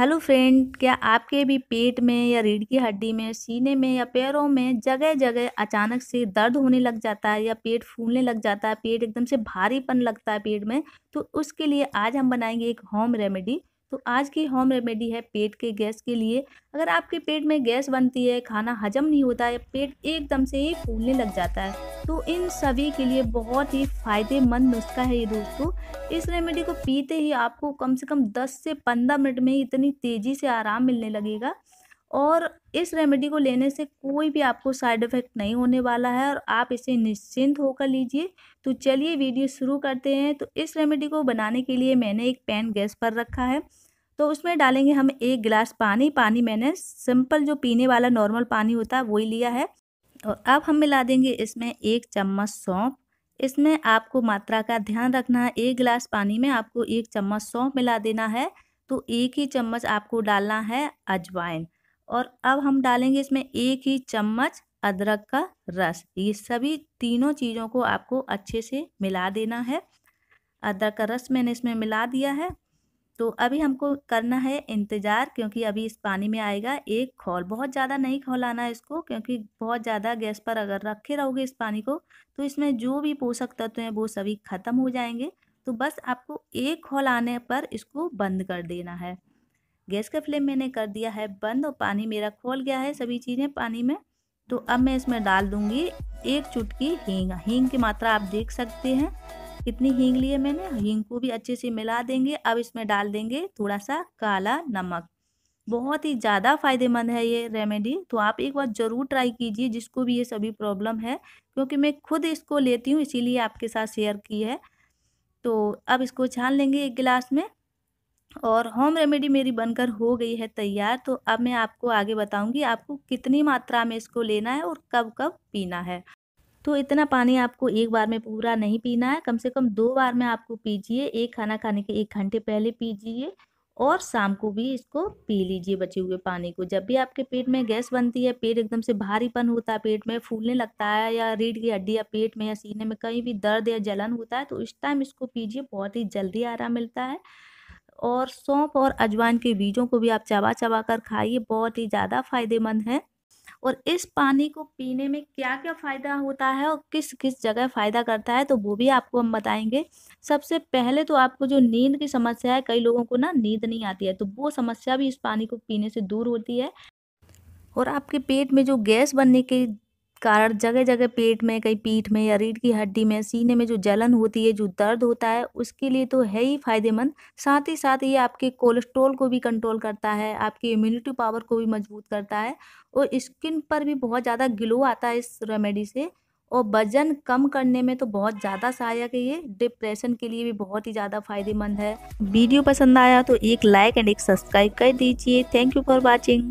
hello friend क्या आपके भी पेट में या रीढ़ की हड्डी में सीने में या पैरों में जगह जगह अचानक से दर्द होने लग जाता है या पेट फूलने लग जाता है पेट एकदम से भारीपन लगता है पेट में तो उसके लिए आज हम बनाएंगे एक होम रेमेडी तो आज की होम रेमेडी है पेट के गैस के लिए अगर आपके पेट में गैस बनती है खाना हजम नहीं होता है पेट एकदम से ही फूलने लग जाता है तो इन सभी के लिए बहुत ही फ़ायदेमंद नुस्खा है ये दोस्तों इस रेमेडी को पीते ही आपको कम से कम 10 से 15 मिनट में इतनी तेज़ी से आराम मिलने लगेगा और इस रेमेडी को लेने से कोई भी आपको साइड इफ़ेक्ट नहीं होने वाला है और आप इसे निश्चिंत होकर लीजिए तो चलिए वीडियो शुरू करते हैं तो इस रेमेडी को बनाने के लिए मैंने एक पैन गैस पर रखा है तो उसमें डालेंगे हम एक गिलास पानी पानी मैंने सिंपल जो पीने वाला नॉर्मल पानी होता है वही लिया है और अब हम मिला देंगे इसमें एक चम्मच सौंफ इसमें आपको मात्रा का ध्यान रखना है एक गिलास पानी में आपको एक चम्मच सौंफ मिला देना है तो एक ही चम्मच आपको डालना है अजवाइन और अब हम डालेंगे इसमें एक ही चम्मच अदरक का रस ये सभी तीनों चीज़ों को आपको अच्छे से मिला देना है अदरक का रस मैंने इसमें मिला दिया है तो अभी हमको करना है इंतज़ार क्योंकि अभी इस पानी में आएगा एक खोल बहुत ज़्यादा नहीं खोलाना है इसको क्योंकि बहुत ज़्यादा गैस पर अगर रखे रहोगे इस पानी को तो इसमें जो भी पोषक तत्व हैं वो सभी ख़त्म हो जाएंगे तो बस आपको एक खौल आने पर इसको बंद कर देना है गैस का फ्लेम मैंने कर दिया है बंद और पानी मेरा खोल गया है सभी चीज़ें पानी में तो अब मैं इसमें डाल दूंगी एक चुटकी हींग हींग की मात्रा आप देख सकते हैं कितनी हींग लिए मैंने हींग को भी अच्छे से मिला देंगे अब इसमें डाल देंगे थोड़ा सा काला नमक बहुत ही ज़्यादा फ़ायदेमंद है ये रेमेडी तो आप एक बार ज़रूर ट्राई कीजिए जिसको भी ये सभी प्रॉब्लम है क्योंकि मैं खुद इसको लेती हूँ इसीलिए आपके साथ शेयर की है तो अब इसको छान लेंगे एक गिलास में और होम रेमेडी मेरी बनकर हो गई है तैयार तो अब मैं आपको आगे बताऊंगी आपको कितनी मात्रा में इसको लेना है और कब कब पीना है तो इतना पानी आपको एक बार में पूरा नहीं पीना है कम से कम दो बार में आपको पीजिए एक खाना खाने के एक घंटे पहले पीजिए और शाम को भी इसको पी लीजिए बचे हुए पानी को जब भी आपके पेट में गैस बनती है पेट एकदम से भारीपन होता है पेट में फूलने लगता है या रीढ़ की हड्डी या पेट में या सीने में कहीं भी दर्द या जलन होता है तो इस टाइम इसको पीजिए बहुत ही जल्दी आराम मिलता है और सौंफ और अजवाइन के बीजों को भी आप चबा चबा कर खाइए बहुत ही ज़्यादा फायदेमंद है और इस पानी को पीने में क्या क्या फ़ायदा होता है और किस किस जगह फ़ायदा करता है तो वो भी आपको हम बताएंगे सबसे पहले तो आपको जो नींद की समस्या है कई लोगों को ना नींद नहीं आती है तो वो समस्या भी इस पानी को पीने से दूर होती है और आपके पेट में जो गैस बनने की कारण जगह जगह पेट में कहीं पीठ में या रीढ़ की हड्डी में सीने में जो जलन होती है जो दर्द होता है उसके लिए तो है ही फ़ायदेमंद साथ ही साथ ये आपके कोलेस्ट्रोल को भी कंट्रोल करता है आपकी इम्यूनिटी पावर को भी मजबूत करता है और स्किन पर भी बहुत ज़्यादा ग्लो आता है इस रेमेडी से और वजन कम करने में तो बहुत ज़्यादा सहायक है ये डिप्रेशन के लिए भी बहुत ही ज़्यादा फायदेमंद है वीडियो पसंद आया तो एक लाइक एंड एक सब्सक्राइब कर दीजिए थैंक यू फॉर वॉचिंग